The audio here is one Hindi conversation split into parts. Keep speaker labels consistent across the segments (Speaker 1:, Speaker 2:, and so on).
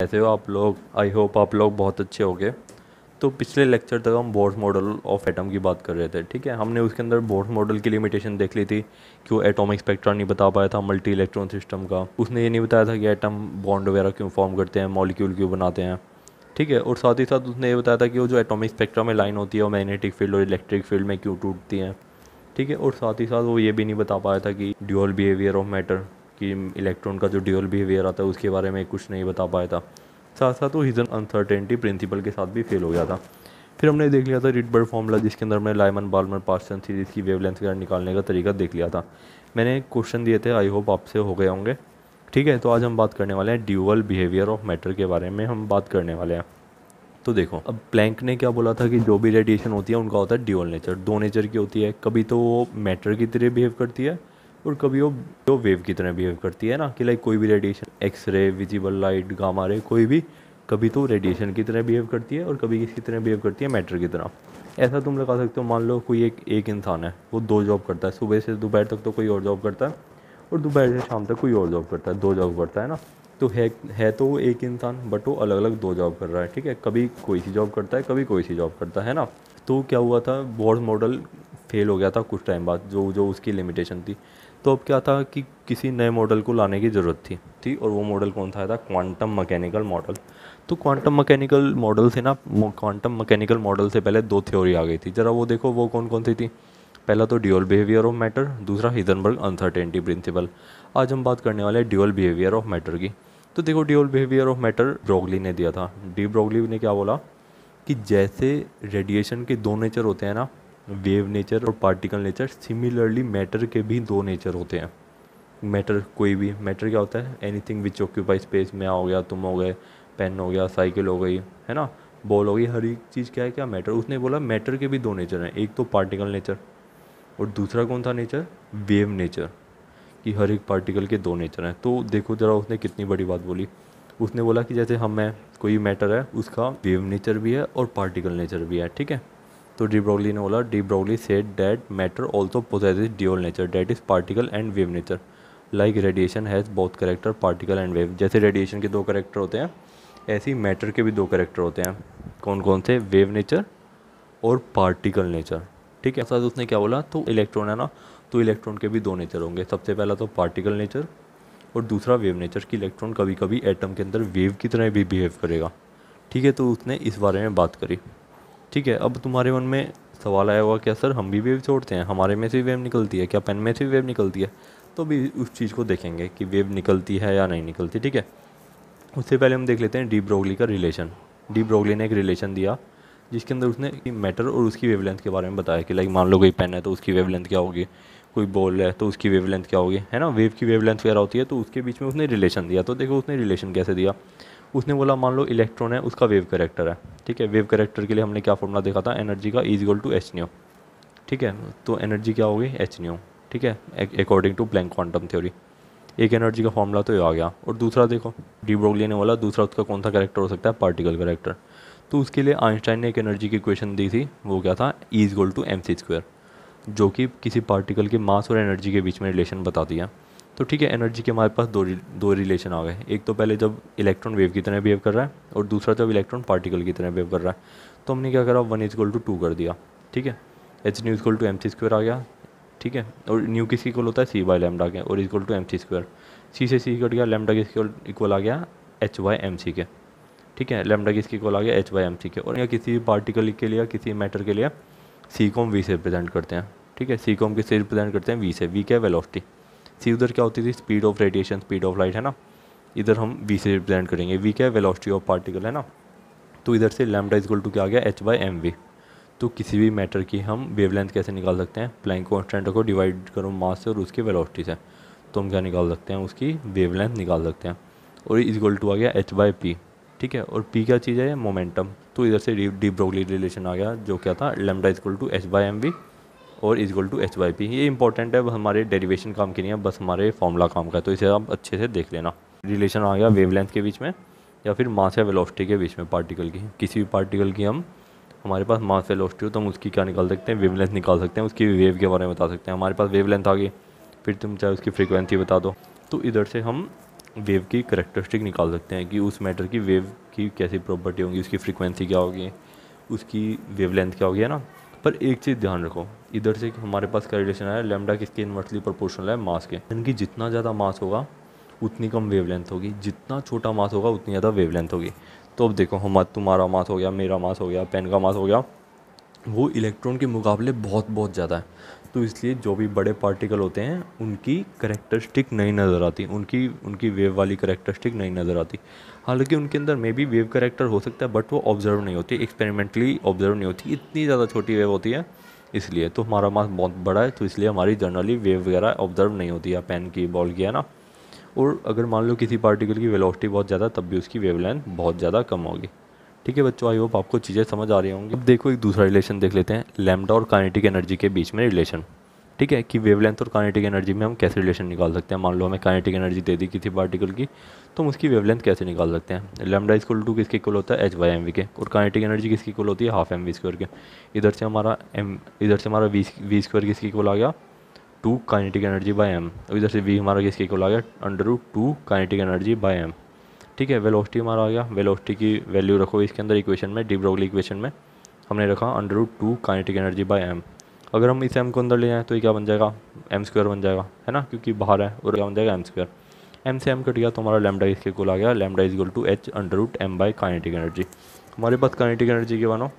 Speaker 1: कैसे हो आप लोग आई होप आप लोग बहुत अच्छे हो गए तो पिछले लेक्चर तक हम बोर्ड मॉडल ऑफ एटम की बात कर रहे थे ठीक है हमने उसके अंदर बोर्ड मॉडल की लिमिटेशन देख ली थी कि वो एटॉमिक स्पेक्ट्रा नहीं बता पाया था मल्टी इलेक्ट्रॉन सिस्टम का उसने ये नहीं बताया था कि एटम बॉन्ड वगैरह क्यों फॉर्म करते हैं मॉलिक्यूल क्यों बनाते हैं ठीक है और साथ ही साथ उसने ये बताया था कि वो जो एटोमिक स्पेक्ट्रा में लाइन होती है वो मैग्नेटिक फील्ड और इलेक्ट्रिक फील्ड में क्यों टूटती हैं ठीक है और साथ ही साथ वो ये भी नहीं बता पाया था कि ड्यूअल बिहेवियर ऑफ मैटर कि इलेक्ट्रॉन का जो ड्यूअल बिहेवियर आता है उसके बारे में कुछ नहीं बता पाया था साथ साथ वो हिजन अनसर्टेनिटी प्रिंसिपल के साथ भी फेल हो गया था फिर हमने देख लिया था रिडबर्ड फॉर्मूला जिसके अंदर हमने लाइमन बालमन पार्सन सीरीज़ की वेवलेंथ वगैरह निकालने का तरीका देख लिया था मैंने क्वेश्चन दिए थे आई होप आपसे हो गए होंगे ठीक है तो आज हम बात करने वाले हैं ड्यूअल बिहेवियर ऑफ मैटर के बारे में हम बात करने वाले हैं तो देखो अब प्लैंक ने क्या बोला था कि जो भी रेडिएशन होती है उनका होता है ड्यूअल नेचर दो नेचर की होती है कभी तो वो मैटर की तरह बिहेव करती है और कभी वो वो वेव की तरह बिहेव करती है ना कि लाइक कोई भी radiation X ray visible light gamma ray कोई भी कभी तो रेडिएशन की तरह बिहेव करती है और कभी किसी तरह बिहेव करती है मैटर की तरह ऐसा तुम लगा सकते हो मान लो कोई एक एक इंसान है वो दो जॉब करता है सुबह से दोपहर तक तो कोई और जॉब करता है और दोपहर से शाम तक कोई और जॉब करता है दो जॉब करता है ना तो है है तो वो एक इंसान बट वो अलग अलग दो जॉब कर रहा है ठीक है कभी कोई सी जॉब करता है कभी कोई सी जॉब करता है ना तो क्या हुआ था बोर्ड मॉडल फेल हो गया था कुछ टाइम बाद जो जो उसकी लिमिटेशन थी तो अब क्या था कि किसी नए मॉडल को लाने की ज़रूरत थी थी और वो मॉडल कौन सा था क्वांटम मैकेनिकल मॉडल तो क्वांटम मैकेनिकल मॉडल से ना क्वांटम मैकेनिकल मॉडल से पहले दो थ्योरी आ गई थी ज़रा वो देखो वो कौन कौन सी थी पहला तो ड्यूअल बिहेवियर ऑफ मैटर दूसरा हिजनबर्ग अनसर्टेनिटी प्रिंसिपल आज हम बात करने वाले हैं ड्यूअल बिहेवियर ऑफ मैटर की तो देखो dual behaviour of matter Broglie ने दिया था डी ब्रोगली ने क्या बोला कि जैसे रेडिएशन के दो नेचर होते हैं ना वेव नेचर और पार्टिकल नेचर सिमिलरली मैटर के भी दो नेचर होते हैं मैटर कोई भी मैटर क्या होता है एनीथिंग विच ऑक्यूपाई स्पेस में हो गया तुम हो गए पेन हो गया साइकिल हो गई है ना बॉल हो गई हर एक चीज़ क्या है क्या मैटर उसने बोला मैटर के भी दो नेचर हैं एक तो पार्टिकल नेचर और दूसरा कौन था नेचर वेव नेचर कि हर एक पार्टिकल के दो नेचर हैं तो देखो ज़रा उसने कितनी बड़ी बात बोली उसने बोला कि जैसे हम हैं कोई मैटर है उसका वेव नेचर भी है और पार्टिकल नेचर भी है ठीक है तो डी ब्रोगली ने बोला de Broglie said that matter also possesses dual nature that is particle and wave nature like radiation has both character particle and wave जैसे रेडिएशन के दो करेक्टर होते हैं ऐसे ही मैटर के भी दो करेक्टर होते हैं कौन कौन से वेव नेचर और पार्टिकल नेचर ठीक है साथ उसने क्या बोला तो इलेक्ट्रॉन है ना तो इलेक्ट्रॉन के भी दो नेचर होंगे सबसे पहला तो पार्टिकल नेचर और दूसरा वेव नेचर कि इलेक्ट्रॉन कभी कभी एटम के अंदर वेव की तरह भी बिहेव करेगा ठीक है तो उसने इस बारे में बात करी ठीक है अब तुम्हारे मन में सवाल आया होगा क्या सर हम भी वेव छोड़ते हैं हमारे में से वेव निकलती है क्या पेन में से वेव निकलती है तो भी उस चीज़ को देखेंगे कि वेव निकलती है या नहीं निकलती ठीक है उससे पहले हम देख लेते हैं डी ब्रोगली का रिलेशन डी ब्रोगली ने एक रिलेशन दिया जिसके अंदर उसने मैटर और उसकी वेव के बारे में बताया कि लाइक मान लो कोई पेन है तो उसकी वेव क्या होगी कोई बॉल है तो उसकी वेव क्या होगी है ना वेव की लेंथ वगैरह होती है तो उसके बीच में उसने रिलेशन दिया तो देखो उसने रिलेशन कैसे दिया उसने बोला मान लो इलेक्ट्रॉन है उसका वेव करेक्टर है ठीक है वेव करेक्टर के लिए हमने क्या फॉर्मूला देखा था एनर्जी का is equal to h nu ठीक है तो एनर्जी क्या होगी एच न्यू ठीक है according to Planck quantum theory एक एनर्जी का फॉर्मूला तो ये आ गया और दूसरा देखो डी ब्रोगली ने बोला दूसरा उसका कौन सा करेक्टर हो सकता है पार्टिकल करेक्टर तो उसके लिए आइंस्टाइन ने एक एनर्जी की इक्वेशन दी थी वो क्या था E is equal to m c square जो कि किसी पार्टिकल के मास और एनर्जी के बीच में रिलेशन बताती है तो ठीक है एनर्जी के हमारे पास दो दो रिलेशन आ गए एक तो पहले जब इलेक्ट्रॉन वेव की तरह बिहेव कर रहा है और दूसरा जब इलेक्ट्रॉन पार्टिकल की तरह बिहेव कर रहा है तो हमने क्या करा वन इजक्वल टू टू कर दिया ठीक है h nu equal to m c square आ गया ठीक है और न्यू किसकी इक्वल होता है सी बाई लेमडा के और equal to m c square c से सी कट गया लेमडा किसके इक्वल आ गया एच वाई एम सी के ठीक है लेमडा किसके इक्वल आ गया एच वाई एम सी के और या किसी पार्टिकल के लिए किसी मैटर के लिए सी को हम वी से रिप्रेजेंट करते हैं ठीक है सी को हम किससे रिप्रेजेंट करते हैं वी से वी क्या वेलोसिटी सी उधर क्या होती थी speed of radiation speed of light है ना इधर हम वी से रिप्रेजेंट करेंगे वी क्या है वेलोसिटी ऑफ पार्टिकल है ना तो इधर से लैमडा इक्वल टू क्या आ गया एच बाई एम वी तो किसी भी मैटर की हम वेवलेंथ कैसे निकाल सकते हैं प्लैंक कॉन्स्टेंट को डिवाइड करो मास से और उसकी वेलोसिटी से तो हम क्या निकाल सकते हैं उसकी वेवलेंथ निकाल सकते हैं और इक्वल टू आ गया एच बाई पी ठीक है और पी क्या चीज़ है मोमेंटम तो इधर से डी ब्रोगली रिलेशन आ गया जो क्या था lambda equal to h by m v और is equal to h by p ये इंपॉर्टेंट है हमारे डेरिवेशन काम के लिए बस हमारे फॉर्मूला काम का है तो इसे आप अच्छे से देख लेना रिलेशन आ गया वेवलेंथ के बीच में या फिर मास या वेलोसिटी के बीच में पार्टिकल की किसी भी पार्टिकल की हम हमारे पास मास वेलोसिटी हो तो हम उसकी क्या निकाल सकते हैं वेवलेंथ निकाल सकते हैं उसकी वेव के बारे में बता सकते हैं हमारे पास वेवलेंथ आ गई फिर तुम चाहे उसकी फ्रीक्वेंसी बता दो तो इधर से हम वेव की करेक्टरिस्टिक निकाल सकते हैं कि उस मैटर की वेव की कैसी प्रॉपर्टी होगी उसकी फ्रीक्वेंसी क्या होगी उसकी वेवलेंथ क्या होगी है ना पर एक चीज़ ध्यान रखो इधर से हमारे पास का रिलेशन है लेमडा किसके इन्वर्सली प्रोपोर्शनल है मास के इनकी जितना ज़्यादा मास होगा उतनी कम वेवलेंथ होगी जितना छोटा मास होगा उतनी ज़्यादा वेवलेंथ होगी तो अब देखो हम तुम्हारा मास हो गया मेरा मास हो गया पेन का मास हो गया वो इलेक्ट्रॉन के मुकाबले बहुत बहुत ज़्यादा है तो इसलिए जो भी बड़े पार्टिकल होते हैं उनकी करेक्टरिस्टिक नहीं नज़र आती उनकी उनकी वेव वाली करेक्टरिस्टिक नहीं नज़र आती हालांकि उनके अंदर मे बी वेव करेक्टर हो सकता है बट वो ऑब्जर्व नहीं होती एक्सपेरिमेंटली ऑब्जर्व नहीं होती इतनी ज़्यादा छोटी वेव होती है इसलिए तो हमारा मास बहुत बड़ा है तो इसलिए हमारी जनरली वेव वगैरह ऑब्जर्व नहीं होती है पेन की बॉल की है ना और अगर मान लो किसी पार्टिकल की वेलोसिटी बहुत ज़्यादा तब भी उसकी वेवलेंथ बहुत ज़्यादा कम होगी ठीक है बच्चों आई होप आपको चीज़ें समझ आ रही होंगी अब देखो एक दूसरा रिलेशन देख लेते हैं लैमडा और कानेटिक एनर्जी के बीच में रिलेशन ठीक है कि वेवलेंथ और कानेटिक एनर्जी में हम कैसे रिलेशन निकाल सकते हैं मान लो हमें कानेटिक एनर्जी दे दी किसी पार्टिकल की तो हम उसकी वेवलेंथ कैसे निकाल सकते हैं लेमडा इक्वल टू किसके इक्वल होता है एच वाई एम वी के और कानेटिक एनर्जी किसकी इक्वल होती है हाफ एम वी स्क्वेयर के इधर से हमारा एम इधर से हमारा वी वी स्क्वेयर किसकी इक्वल आ गया two kinetic energy by m और इधर से वी हमारा किसके इक्वल आ गया under two kinetic energy by m ठीक है वेलोसिटी हमारा आ गया वेलोसिटी की वैल्यू रखो इसके अंदर इक्वेशन में ब्रोगली इक्वेशन में हमने रखा under root two kinetic energy by m अगर हम इस एम को अंदर ले जाएँ तो ये क्या बन जाएगा एम स्क्वायर बन जाएगा है ना क्योंकि बाहर है और क्या बन जाएगा एम स्क्वायर एम से एम कट गया तो हमारा लेमडा इसके कुल आ गया lambda is equal to h under root m by kinetic energy हमारे पास काइनेटिक एनर्जी के बनो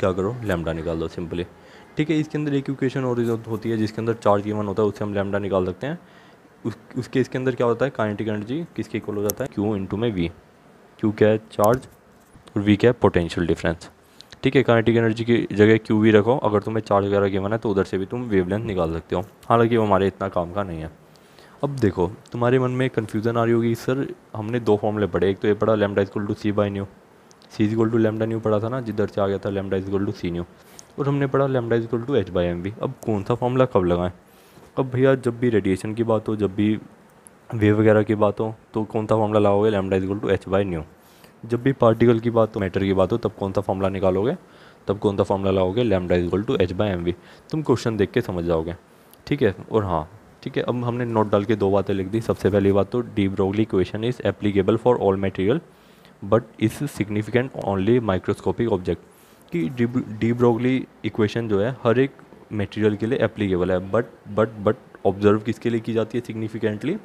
Speaker 1: क्या करो लेमडा निकाल दो सिंपली ठीक है इसके अंदर एक इक्वेशन और होती है जिसके अंदर चार्ज की वन होता है उससे हम लेमडा निकाल सकते हैं उस केस के अंदर क्या होता है काइनेटिक एनर्जी किसके इक्वल हो जाता है क्यू इंटू में वी क्यू क्या है चार्ज और वी क्या है पोटेंशियल डिफरेंस ठीक है काइनेटिक एनर्जी की जगह क्यू वी रखो अगर तुम्हें चार्ज वगैरह गिवन है तो उधर से भी तुम वेवलेंथ निकाल सकते हो हालांकि वो हमारे इतना काम का नहीं है अब देखो तुम्हारे मन में कन्फ्यूज़न आ रही होगी सर हमने दो फॉर्मूले पढ़े एक तो ये पढ़ा lambda equal to c by nu c equal to lambda nu पढ़ा था ना जिधर से आ गया था lambda equal to c nu और हमने पढ़ा lambda equal to h by m v अब कौन सा फॉर्मूला कब लगाएं अब भैया जब भी रेडिएशन की बात हो जब भी वेव वगैरह की बात हो तो कौन सा फॉर्मूला लाओगे lambda equal to h by nu जब भी पार्टिकल की बात हो मैटर की बात हो तब कौन सा फॉर्मूला निकालोगे तब कौन सा फॉर्मूला लाओगे lambda equal to h by m v तुम क्वेश्चन देख के समझ जाओगे ठीक है और हाँ ठीक है अब हमने नोट डाल के दो बातें लिख दी सबसे पहली बात तो de Broglie question is applicable for all material but is significant only microscopic object कि डी ब्रोगली इक्वेशन जो है हर एक मटेरियल के लिए एप्लीकेबल है बट बट बट ऑब्जर्व किसके लिए की जाती है सिग्निफिकेंटली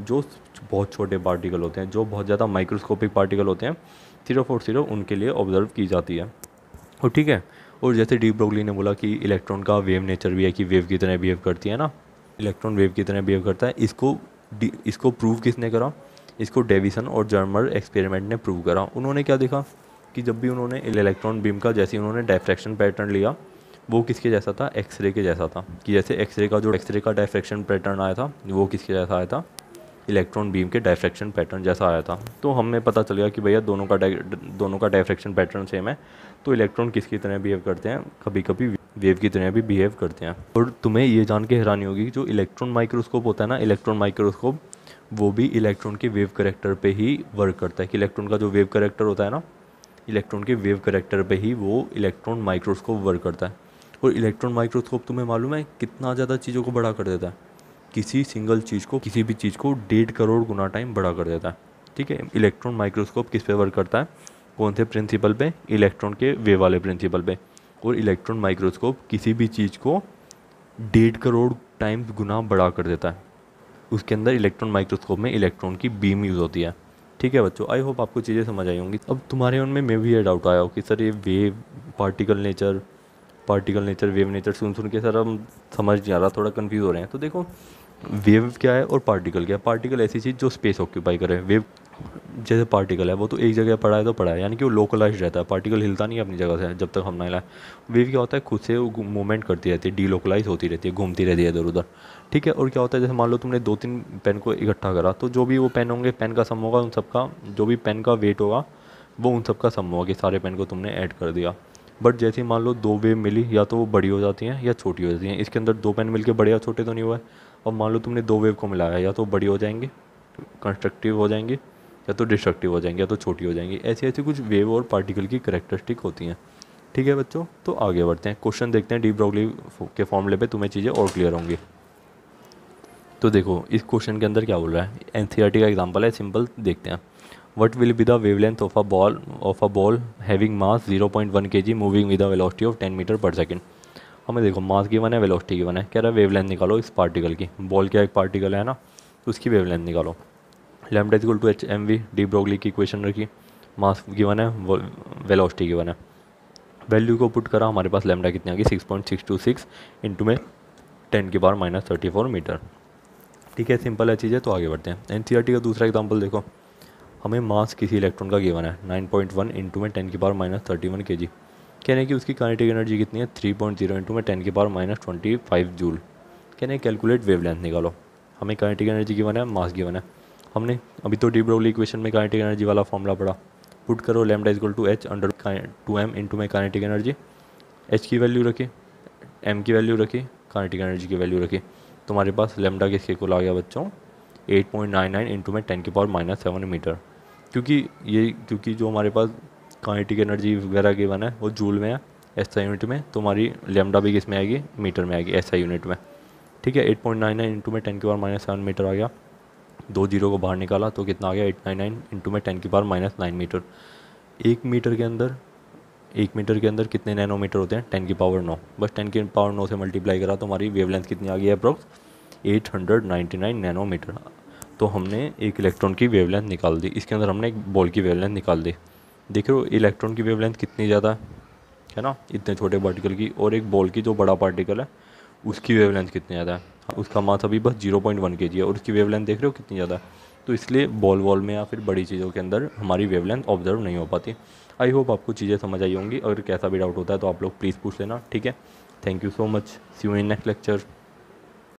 Speaker 1: जो बहुत छोटे पार्टिकल होते हैं जो बहुत ज़्यादा माइक्रोस्कोपिक पार्टिकल होते हैं जीरो फोर जीरो उनके लिए ऑब्जर्व की जाती है और ठीक है और जैसे डीप ब्रोगली ने बोला कि इलेक्ट्रॉन का वेव नेचर भी है कि वेव की तरह बिहेव करती है ना इलेक्ट्रॉन वेव की तरह बिहेव करता है इसको इसको प्रूव किसने करा इसको डेविसन और जर्मर एक्सपेरिमेंट ने प्रूव करा उन्होंने क्या देखा कि जब भी उन्होंने इलेक्ट्रॉन बीम का जैसे उन्होंने डायफ्रैक्शन पैटर्न लिया वो किसके जैसा था एक्सरे के जैसा था कि जैसे एक्सरे का जो एक्सरे का डायफ्रैक्शन पैटर्न आया था वो किसके जैसा आया था इलेक्ट्रॉन बीम के डायफ्रेक्शन पैटर्न जैसा आया था तो हमें पता चल गया कि भैया दोनों का दोनों का डायफ्रैक्शन पैटर्न सेम है तो इलेक्ट्रॉन किसकी तरह बिहेव करते हैं कभी कभी वेव की तरह भी बिहेव करते हैं और तुम्हें ये जान के हैरानी होगी कि जो इलेक्ट्रॉन माइक्रोस्कोप होता है ना इलेक्ट्रॉन माइक्रोस्कोप वो भी इलेक्ट्रॉन के वेव करेक्टर पे ही वर्क करता है कि इलेक्ट्रॉन का जो वेव करेक्टर होता है ना इलेक्ट्रॉन के वेव करेक्टर पे ही वो इलेक्ट्रॉन माइक्रोस्कोप वर्क करता है और इलेक्ट्रॉन माइक्रोस्कोप तुम्हें मालूम है कितना ज़्यादा चीज़ों को बड़ा कर देता है किसी सिंगल चीज़ को किसी भी चीज़ को डेढ़ करोड़ गुना टाइम बड़ा कर देता है ठीक है इलेक्ट्रॉन माइक्रोस्कोप किस पे वर्क करता है कौन से प्रिंसिपल पे इलेक्ट्रॉन के वे वाले प्रिंसिपल पे और इलेक्ट्रॉन माइक्रोस्कोप किसी भी चीज़ को डेढ़ करोड़ टाइम गुना बड़ा कर देता है उसके अंदर इलेक्ट्रॉन माइक्रोस्कोप में इलेक्ट्रॉन की बीम यूज़ होती है ठीक है बच्चों आई होप आपको चीज़ें समझ आई होंगी अब तुम्हारे उनमें मे भी ये डाउट आया हो कि सर ये wave particle nature particle nature wave nature सुन सुन के सर हम समझ नहीं आ रहा थोड़ा कन्फ्यूज़ हो रहे हैं तो देखो वेव क्या है और पार्टिकल क्या है पार्टिकल ऐसी चीज़ जो स्पेस ऑक्यूपाई करे वेव जैसे पार्टिकल है वो तो एक जगह पड़ा है तो पड़ा है यानी कि वो लोकलाइज रहता है पार्टिकल हिलता नहीं है अपनी जगह से जब तक हम ना हिलाए वेव क्या होता है खुद से वो मूवमेंट करती रहती है डीलोकलाइज होती रहती है घूमती रहती है इधर उधर ठीक है और क्या होता है जैसे मान लो तुमने दो तीन पेन को इकट्ठा करा तो जो भी वो पेन होंगे पेन का सम होगा उन सबका जो भी पेन का वेट होगा वो उन सबका सम होगा कि सारे पेन को तुमने ऐड कर दिया बट जैसे मान लो दो वेव मिली या तो वो बड़ी हो जाती हैं या छोटी हो जाती हैं इसके अंदर दो पेन मिलके बड़े या छोटे तो नहीं हुआ है और मान लो तुमने दो वेव को मिलाया या तो बड़ी हो जाएंगे कंस्ट्रक्टिव हो जाएंगे या तो डिस्ट्रक्टिव हो जाएंगे या तो छोटी हो जाएंगी ऐसी ऐसी कुछ वेव और पार्टिकल की करेक्टरिस्टिक होती हैं ठीक है बच्चों तो आगे बढ़ते हैं क्वेश्चन देखते हैं डी ब्रॉगली के फॉर्मूले पे तुम्हें चीज़ें और क्लियर होंगी तो देखो इस क्वेश्चन के अंदर क्या बोल रहा है एन का एग्जाम्पल है सिंपल देखते हैं what will be the wavelength of a ball of a ball having mass 0.1 kg moving with a velocity of 10 metre पर सेकेंड हमें देखो मास गिवन है वेलोसिटी की है कह रहा है वेवलेंथ निकालो इस पार्टिकल की बॉल क्या एक पार्टिकल है ना तो उसकी वेवलेंथ निकालो lambda equal to h m v de Broglie की इक्वेशन रखी मास गिवन है वेलोसिटी की है वैल्यू को पुट करा हमारे पास लेमडा कितनी आ गई six point six two six into में टेन के power minus thirty four metre ठीक है सिंपल है चीज़ें तो आगे बढ़ते हैं एन सी आर टी का दूसरा एग्जाम्पल देखो हमें मास किसी इलेक्ट्रॉन का गिवन है नाइन पॉइंट वन इंटू में टेन के power minus thirty one K G कहने की उसकी कॉनेटिक एनर्जी कितनी है थ्री पॉइंट जीरो इंटू में टेन के power minus twenty five joule कहने कैलकुलेट वेव लेंथ निकालो हमें कॉनेटिक एनर्जी गिवन है मास गिवन है हमने अभी तो डी ब्रोली इक्वेशन में काइनेटिक एनर्जी वाला फॉर्मूला पड़ा पुट करो lambda equal to h under two m into में काइनेटिक एनर्जी एच की वैल्यू रखी एम की वैल्यू रखी कॉनेटिक एनर्जी की वैल्यू रखी तुम्हारे पास लेमडा किसके कुल आ गया बच्चों eight point nine nine into में टेन के पावर माइनस सेवन मीटर क्योंकि ये क्योंकि जो हमारे पास काइनेटिक एनर्जी वगैरह के वन है वो जूल में है एस यूनिट में तो हमारी लेमडा भी किस में आएगी मीटर में आएगी एस यूनिट में ठीक है eight point nine nine into में टेन के पावर माइनस सेवन मीटर आ गया दो जीरो को बाहर निकाला तो कितना आ गया एट नाइन नाइन इंटू में टेन के पावर माइनस नाइन मीटर एक मीटर के अंदर एक मीटर के अंदर कितने नैनोमीटर होते हैं टेन की पावर नौ बस टेन की पावर नौ से मल्टीप्लाई करा तो हमारी वेवलेंथ कितनी आ गई है approx eight hundred ninety nine nanometre तो हमने एक इलेक्ट्रॉन की वेवलेंथ निकाल दी इसके अंदर हमने एक बॉल की वेवलेंथ निकाल दी देख रहे हो इलेक्ट्रॉन की वेवलेंथ कितनी ज़्यादा है ना इतने छोटे पार्टिकल की और एक बॉल की जो बड़ा पार्टिकल है उसकी वेवलेंथ कितनी ज़्यादा है उसका मास अभी बस जीरो पॉइंट वन के जी है और उसकी वेवलेंथ देख रहे हो कितनी ज़्यादा तो इसलिए बॉल वॉल में या फिर बड़ी चीज़ों के अंदर हमारी वेवलेंथ ऑब्जर्व नहीं हो पाती आई होप आपको चीज़ें समझ आई होंगी अगर कैसा भी डाउट होता है तो आप लोग प्लीज़ पूछ लेना ठीक है thank you so much see you in next lecture